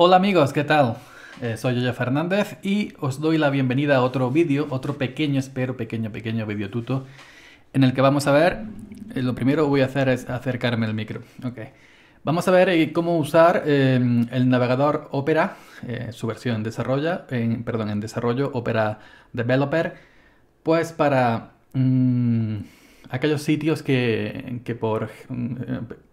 Hola amigos, ¿qué tal? Eh, soy Yoya Fernández y os doy la bienvenida a otro vídeo, otro pequeño, espero pequeño, pequeño vídeo tuto en el que vamos a ver, eh, lo primero que voy a hacer es acercarme al micro, okay. Vamos a ver eh, cómo usar em, el navegador Opera, su versión en desarrollo, perdón, en desarrollo Opera Developer, pues para mm, aquellos sitios que, por, mm,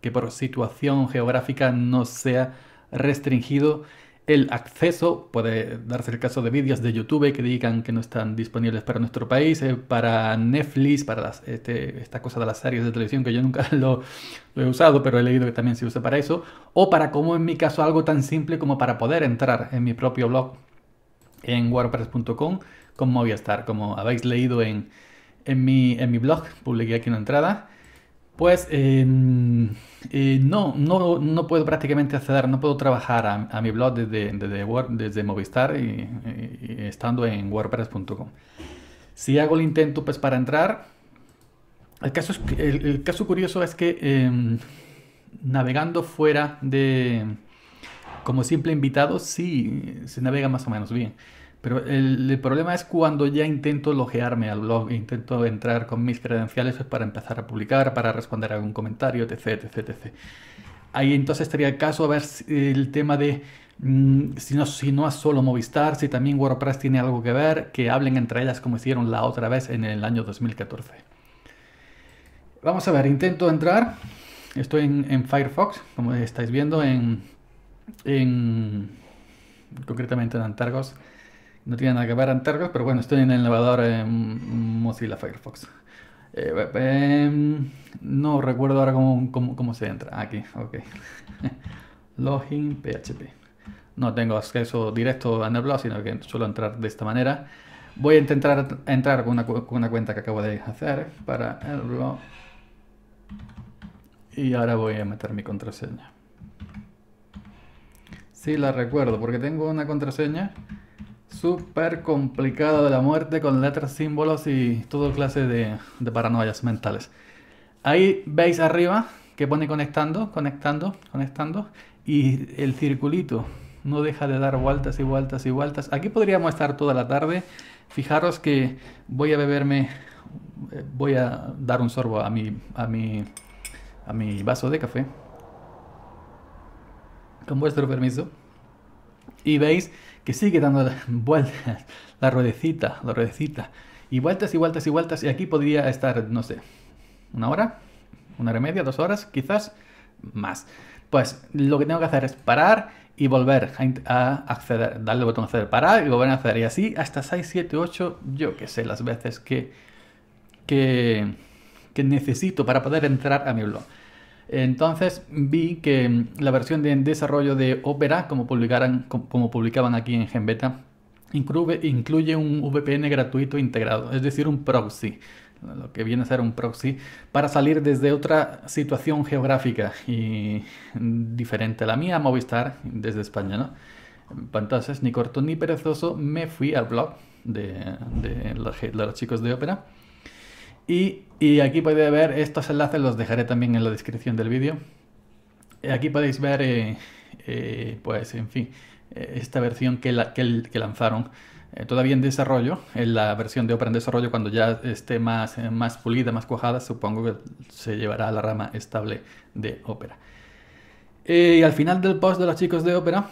que por situación geográfica no sea restringido el acceso, puede darse el caso de vídeos de YouTube que digan que no están disponibles para nuestro país, eh, para Netflix, para este, esta cosa de las series de televisión que yo nunca lo, he usado, pero he leído que también se usa para eso, o para como en mi caso algo tan simple como para poder entrar en mi propio blog en wordpress.com con Movistar, como habéis leído en, mi, en mi blog, publiqué aquí una entrada pues em, eh, no, no, puedo prácticamente acceder, no puedo trabajar a, mi blog desde, desde, desde Movistar y, estando en wordpress.com. Si hago el intento pues para entrar, el caso, caso curioso es que em, navegando fuera de, como simple invitado, sí se navega más o menos bien. Pero el, problema es cuando ya intento logearme al blog, intento entrar con mis credenciales pues, para empezar a publicar, para responder a algún comentario, etc, etc, etc. Ahí entonces estaría el caso a ver el tema de mm, si, no, es solo Movistar, si también WordPress tiene algo que ver, que hablen entre ellas como hicieron la otra vez en el año 2014. Vamos a ver, intento entrar. Estoy en, Firefox, como estáis viendo, en concretamente en Antargos no tiene nada que ver Tergos, pero bueno, estoy en el elevador en Mozilla Firefox. Eh, em, no recuerdo ahora cómo, se entra. Aquí, ok. Login PHP. No tengo acceso directo a Neblog, sino que suelo entrar de esta manera. Voy a intentar entrar con una, cuenta que acabo de hacer para el blog. Y ahora voy a meter mi contraseña. Sí, la recuerdo, porque tengo una contraseña súper complicado de la muerte con letras, símbolos y todo clase de, paranoias mentales. Ahí veis arriba que pone conectando, conectando, conectando y el circulito no deja de dar vueltas y vueltas y vueltas. Aquí podríamos estar toda la tarde. Fijaros que voy a beberme, eh, voy a dar un sorbo a mi, a mi, a mi vaso de café. Con vuestro permiso. Y veis que sigue dando vueltas la ruedecita, la ruedecita. Y vueltas y vueltas y vueltas. Y aquí podría estar, no sé, una hora, una hora y media, dos horas, quizás más. Pues lo que tengo que hacer es parar y volver a acceder, darle botón hacer parar y volver a hacer. Y así hasta 6, 7, 8, yo que sé, las veces que, que necesito para poder entrar a mi blog. Entonces vi que mm, la versión de desarrollo de Opera, como, publicaran, como publicaban aquí en GenBeta, incluye un VPN gratuito integrado, es decir, un proxy lo que viene a ser un proxy, para salir desde otra situación geográfica y mm, diferente a la mía, Movistar, desde España, Entonces, ni corto ni perezoso, me fui al blog de, los, de los chicos de Opera y, aquí podéis ver estos enlaces, los dejaré también en la descripción del vídeo. Eh, aquí podéis ver, eh, eh, pues, en fin, esta versión que, lanzaron todavía en desarrollo, en la versión de Opera en desarrollo, cuando ya esté más, más pulida, más cuajada, supongo que se llevará a la rama estable de Opera. y al final del post de los chicos de Opera,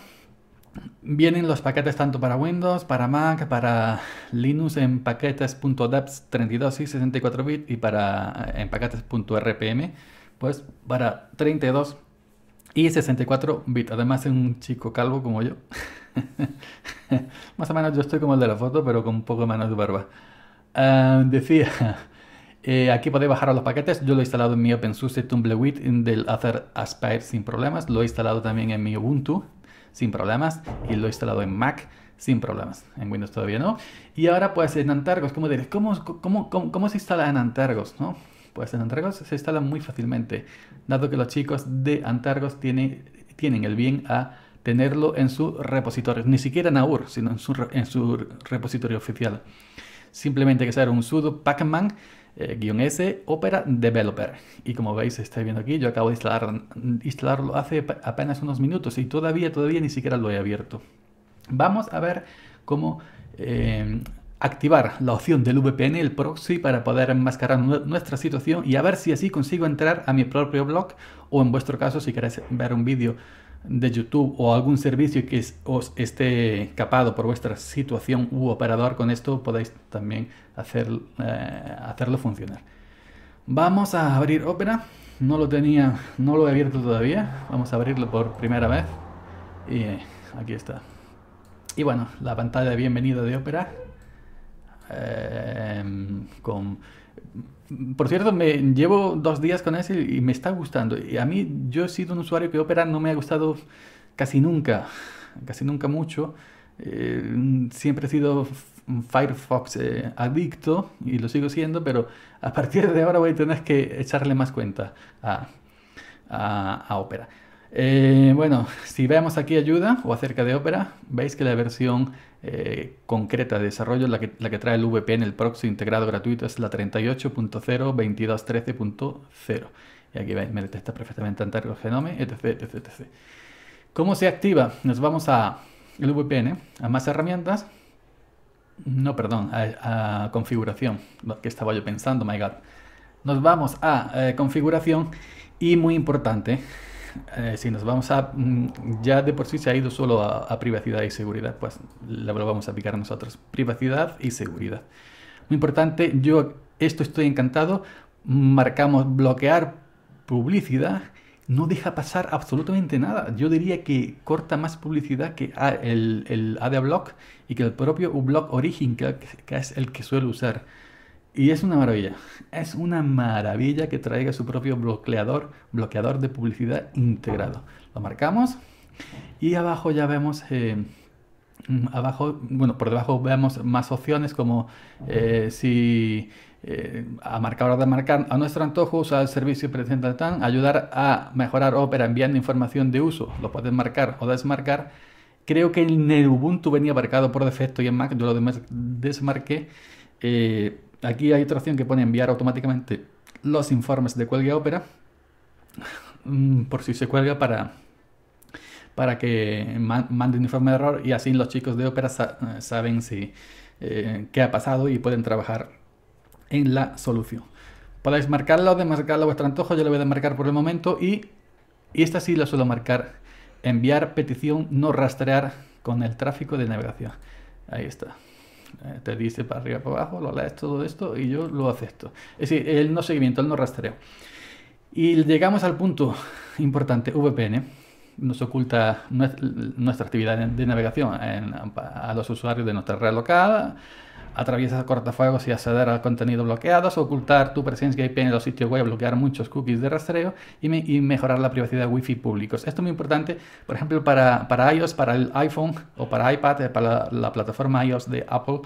Vienen los paquetes tanto para Windows, para Mac, para Linux en paquetes.daps 32 y 64 bits y para eh, en paquetes.rpm, pues para 32 y 64 bits. Además es un chico calvo como yo. Más o menos yo estoy como el de la foto, pero con un poco menos de barba. Ah, decía, eh, aquí podéis bajar los paquetes. Yo lo he instalado en mi OpenSUSE Tumbleweed del Acer Aspire sin problemas. Lo he instalado también en mi Ubuntu sin problemas y lo he instalado en Mac sin problemas. En Windows todavía no. Y ahora pues en Antargos, como diréis, ¿Cómo, se instala en Antargos? ¿no? Pues en Antargos se instala muy fácilmente, dado que los chicos de Antargos tienen, tienen el bien a tenerlo en su repositorio, ni siquiera en AUR, sino en su, en su repositorio oficial. Simplemente hay que sea un sudo pacman guión S, Opera Developer. Y como veis, estáis viendo aquí, yo acabo de instalarlo hace apenas unos minutos y todavía, todavía ni siquiera lo he abierto. Vamos a ver cómo eh, activar la opción del VPN, el proxy, para poder enmascarar nuestra situación y a ver si así consigo entrar a mi propio blog o en vuestro caso, si queréis ver un vídeo de YouTube o algún servicio que os esté capado por vuestra situación u operador, con esto podéis también hacer, eh, hacerlo funcionar. Vamos a abrir Opera. No lo tenía, no lo he abierto todavía. Vamos a abrirlo por primera vez. Y eh, aquí está. Y bueno, la pantalla de bienvenida de Opera. Eh, con por cierto, me llevo dos días con ese y me está gustando. Y a mí, yo he sido un usuario que Opera no me ha gustado casi nunca, casi nunca mucho. Eh, siempre he sido Firefox eh, adicto y lo sigo siendo, pero a partir de ahora voy a tener que echarle más cuenta a, a Opera. Eh, bueno, si vemos aquí ayuda o acerca de Opera, veis que la versión eh, concreta de desarrollo, la que, trae el VPN, el proxy integrado gratuito, es la 38.0.22.13.0. Y aquí veis, me detecta perfectamente anterior el etc, etc, ¿Cómo se activa? Nos vamos a el VPN, a más herramientas. No, perdón, a, configuración, que estaba yo pensando, my god. Nos vamos a eh, configuración y muy importante, eh, si nos vamos a... Mm, ya de por sí se ha ido solo a, privacidad y seguridad, pues la lo vamos a aplicar nosotros. Privacidad y seguridad. Muy importante, yo esto estoy encantado. Marcamos bloquear publicidad. No deja pasar absolutamente nada. Yo diría que corta más publicidad que el, el ADBlock y que el propio uBlock Origin, que, es el que suelo usar. Y es una maravilla. Es una maravilla que traiga su propio bloqueador, bloqueador de publicidad integrado. Lo marcamos y abajo ya vemos... Eh, abajo, bueno, por debajo vemos más opciones como eh, si eh, a marcar o desmarcar a nuestro antojo, usar el servicio presentar tan, ayudar a mejorar Opera enviando información de uso, lo puedes marcar o desmarcar. Creo que en el Ubuntu venía marcado por defecto y en Mac yo lo desmarqué. Aquí hay otra opción que pone enviar automáticamente los informes de cuelgue a Opera mm, por si se cuelga para, para que mande un informe de error y así los chicos de ópera eh, saben eh, qué ha pasado y pueden trabajar en la solución. Podéis marcarlo o desmarcarla a vuestro antojo, yo lo voy a desmarcar por el momento y, y esta sí la suelo marcar. Enviar petición no rastrear con el tráfico de navegación. Ahí está. Eh, te dice para arriba, para abajo, lo lees todo esto y yo lo acepto. Es decir, él no seguimiento, él no rastreo. Y llegamos al punto importante, VPN nos oculta nuestra actividad de navegación a los usuarios de nuestra red local, atraviesas cortafuegos y acceder al contenido bloqueado, ocultar tu presencia IP en los sitios web, bloquear muchos cookies de rastreo y, mejorar la privacidad de Wi-Fi públicos. Esto es muy importante, por ejemplo, para, para iOS, para el iPhone o para iPad, eh, para la, plataforma iOS de Apple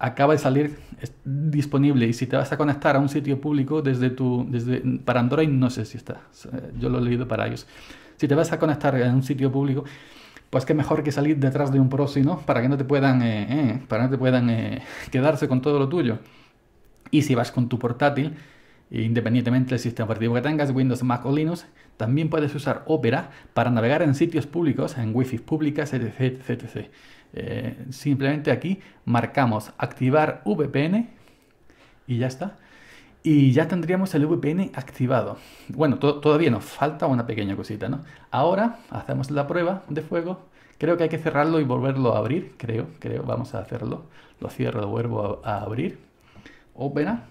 acaba de salir disponible y si te vas a conectar a un sitio público desde tu desde para Android no sé si está eh, yo lo he leído para iOS, si te vas a conectar a un sitio público pues qué mejor que salir detrás de un próximo para que no te puedan, eh, eh, para no te puedan eh, quedarse con todo lo tuyo. Y si vas con tu portátil, independientemente del sistema operativo que tengas, Windows, Mac o Linux, también puedes usar Opera para navegar en sitios públicos, en wifi públicas, etc, etc. simplemente aquí marcamos activar VPN y ya está y ya tendríamos el VPN activado. Bueno, todavía nos falta una pequeña cosita, ¿no? Ahora hacemos la prueba de fuego. Creo que hay que cerrarlo y volverlo a abrir. Creo, creo, vamos a hacerlo. Lo cierro, lo vuelvo a, a abrir. Opera.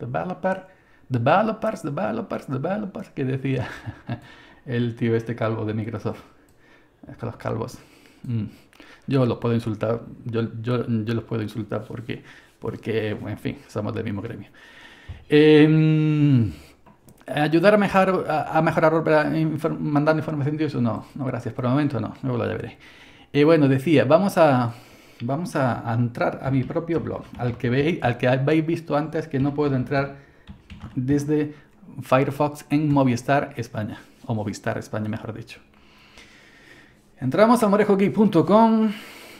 Developer. Developers, developers, developers. Que decía el tío este calvo de Microsoft. Es los calvos. Mm, yo los puedo insultar. Yo, yo los puedo insultar porque porque, en fin, somos del mismo gremio. Em, ¿Ayudar a, mejorar, a, mejorar mandando información de uso? No, no, gracias. Por el momento no, luego lo veré. Eh, bueno, decía, vamos a, vamos a entrar a mi propio blog, al que, veis, al que habéis visto antes que no puedo entrar desde Firefox en Movistar España, o Movistar España, mejor dicho. Entramos a morejogeek.com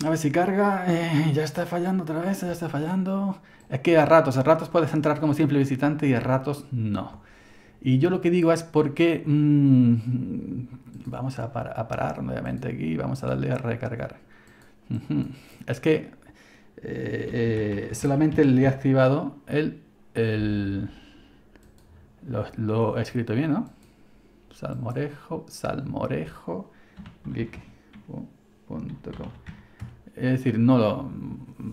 a ver si carga. Eh, ya está fallando otra vez, ya está fallando. Es que a ratos, a ratos puedes entrar como simple visitante y a ratos no. Y yo lo que digo es porque... Mm, vamos a, parar nuevamente aquí, vamos a darle a recargar. Es que eh, eh, solamente le he activado el... lo, he escrito bien, ¿no? Salmorejo, salmorejo, geek.com. Es decir, no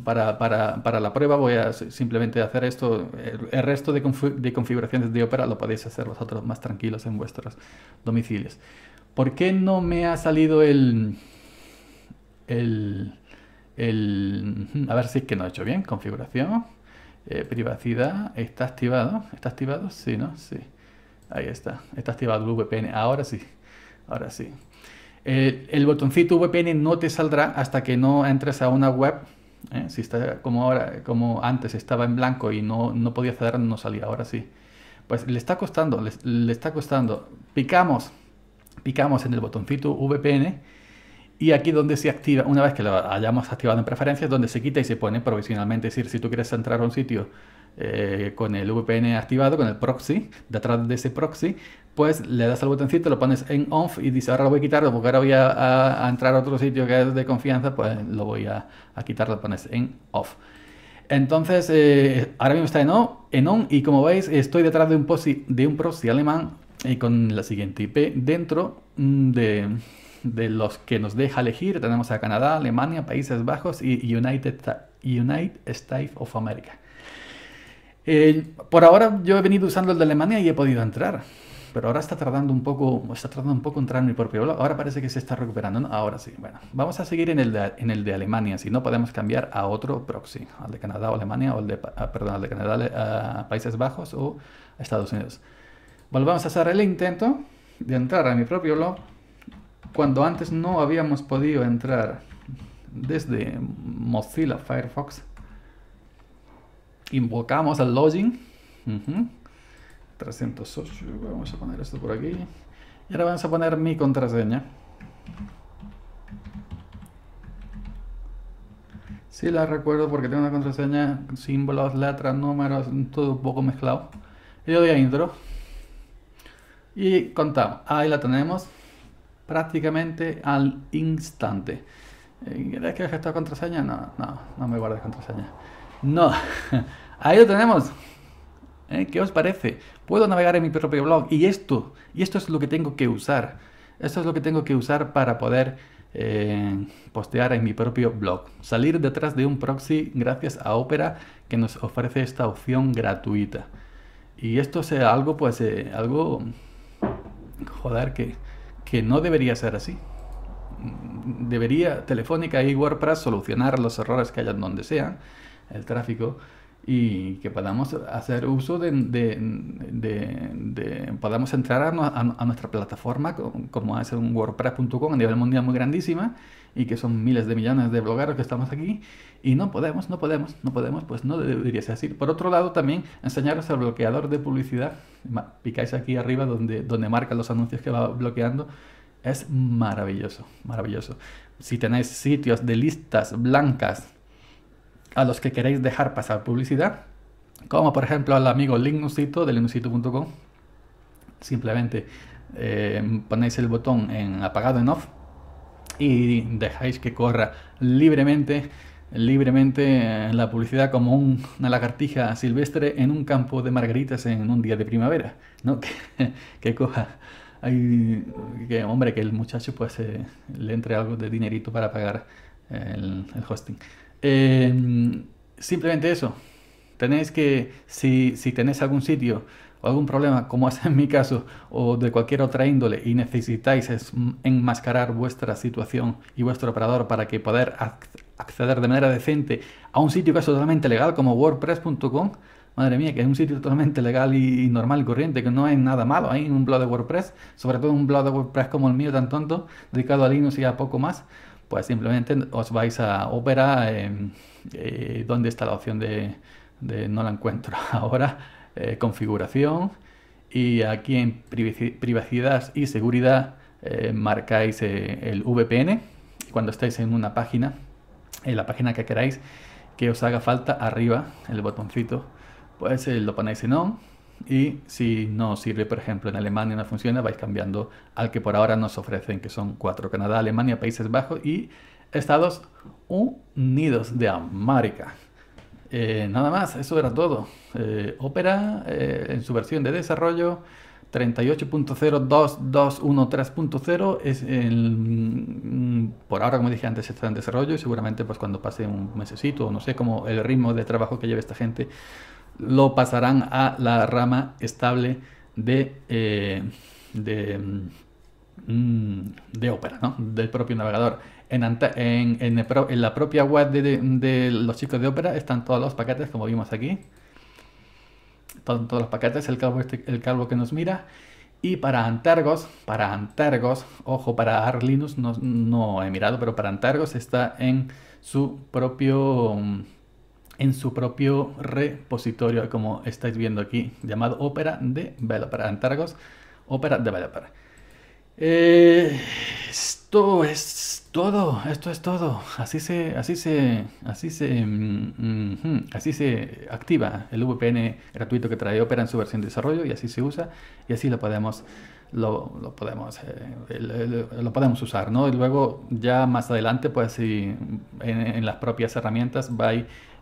para, la prueba voy a simplemente hacer esto. El, resto de, configuraciones de Opera lo podéis hacer vosotros más tranquilos en vuestros domicilios. ¿Por qué no me ha salido el... a ver si es que no he hecho bien. Configuración, eh, privacidad, está activado. ¿Está activado? Sí, ¿no? Sí. Ahí está. Está activado el VPN. Ahora sí. Ahora sí. El, botoncito VPN no te saldrá hasta que no entres a una web. ¿eh? Si está como ahora, como antes estaba en blanco y no, no podía acceder, no salía. Ahora sí. Pues le está costando, le, está costando. Picamos, picamos en el botoncito VPN y aquí donde se activa, una vez que lo hayamos activado en preferencias, donde se quita y se pone provisionalmente. Es decir, si tú quieres entrar a un sitio eh, con el VPN activado, con el proxy, detrás de ese proxy, pues le das al botoncito, lo pones en off y dice ahora lo voy a quitar porque ahora voy a, entrar a otro sitio que es de confianza, pues lo voy a, quitar, lo pones en off. Entonces, eh, ahora mismo está en on, y como veis estoy detrás de un, proxy, de un proxy alemán y con la siguiente IP dentro mm, de, los que nos deja elegir. Tenemos a Canadá, Alemania, Países Bajos y United, United States of America. Eh, por ahora yo he venido usando el de Alemania y he podido entrar pero ahora está tardando un poco, está tardando un poco entrar en mi propio blog. Ahora parece que se está recuperando. Ahora sí. Bueno, vamos a seguir en el, de, Alemania. Si no, podemos cambiar a otro proxy, al de Canadá o Alemania, o de, ah, perdón, al de Canadá, a Países Bajos o Estados Unidos. Volvamos a hacer el intento de entrar a mi propio blog cuando antes no habíamos podido entrar desde Mozilla Firefox. Invocamos al login. 308. Vamos a poner esto por aquí. Y ahora vamos a poner mi contraseña. Sí, la recuerdo porque tengo una contraseña, símbolos, letras, números, todo un poco mezclado. Y yo doy a intro. Y contamos. Ahí la tenemos prácticamente al instante. ¿quieres eh, que esta contraseña? No, no, no me guardes contraseña. No, ahí lo tenemos. ¿eh? ¿Qué os parece? Puedo navegar en mi propio blog y esto, y esto es lo que tengo que usar. Esto es lo que tengo que usar para poder eh, postear en mi propio blog. Salir detrás de un proxy gracias a Opera que nos ofrece esta opción gratuita. Y esto es eh, algo, pues, algo, joder, que, que no debería ser así. Debería Telefónica y WordPress solucionar los errores que hayan donde sea, el tráfico, y que podamos hacer uso de, podamos entrar a, nuestra plataforma como es un wordpress.com a nivel mundial muy grandísima y que son miles de millones de blogueros que estamos aquí y no podemos, no podemos, no podemos, pues no debería ser así. Por otro lado también enseñaros el bloqueador de publicidad, picáis aquí arriba donde, donde marca los anuncios que va bloqueando, es maravilloso, maravilloso. Si tenéis sitios de listas blancas, a los que queréis dejar pasar publicidad, como por ejemplo al amigo Linusito de linusito.com Simplemente eh, ponéis el botón en apagado en off y dejáis que corra libremente libremente eh, la publicidad como una lagartija silvestre en un campo de margaritas en un día de primavera, ¿no? Que, coja que hombre, que el muchacho pues eh, le entre algo de dinerito para pagar el hosting. Em, simplemente eso. Tenéis que, si, tenéis algún sitio o algún problema, como es en mi caso, o de cualquier otra índole, y necesitáis enmascarar vuestra situación y vuestro operador para que poder acceder de manera decente a un sitio que es totalmente legal como wordpress.com, madre mía, que es un sitio totalmente legal y, normal y corriente, que no hay nada malo hay un blog de WordPress, sobre todo un blog de WordPress como el mío tan tonto, dedicado a Linux y a poco más, pues simplemente os vais a Opera, em, eh, donde está la opción de, no la encuentro ahora, eh, configuración, y aquí en privacidad y seguridad eh, marcáis el VPN, cuando estáis en una página, en la página que queráis que os haga falta, arriba, el botoncito, pues lo ponéis en on, y si no sirve, por ejemplo, en Alemania no funciona, vais cambiando al que por ahora nos ofrecen, que son cuatro, Canadá, Alemania, Países Bajos y Estados Unidos de América. Eh, nada más, eso era todo. Eh, Opera eh, en su versión de desarrollo 38.02213.0 es el, mm, por ahora, como dije antes, está en desarrollo y seguramente pues cuando pase un mesecito o no sé cómo el ritmo de trabajo que lleve esta gente lo pasarán a la rama estable de, eh, de, mm, mm, de Opera, ¿no? del propio navegador. En, en, la propia web de, los chicos de Opera están todos los paquetes, como vimos aquí. Todos, los paquetes, el calvo, este, el que nos mira. Y para Antargos, para Antargos, ojo, para Arlinus no he mirado, pero para Antargos está en su propio mm, en su propio repositorio, como estáis viendo aquí, llamado Opera para Antargos Opera de Eh, esto es todo, esto es todo. Así se, así se, así se, mm, así se activa el VPN gratuito que trae Opera en su versión de desarrollo y así se usa y así lo podemos, lo, podemos, eh, lo, podemos usar, ¿no? Y luego ya más adelante, pues en, las propias herramientas va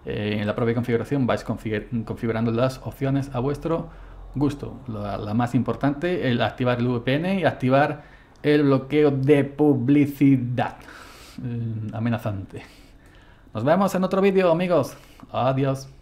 eh, en la propia configuración vais configurando las opciones a vuestro gusto. La, más importante, el activar el VPN y activar el bloqueo de publicidad. Eh, amenazante. Nos vemos en otro vídeo, amigos. Adiós.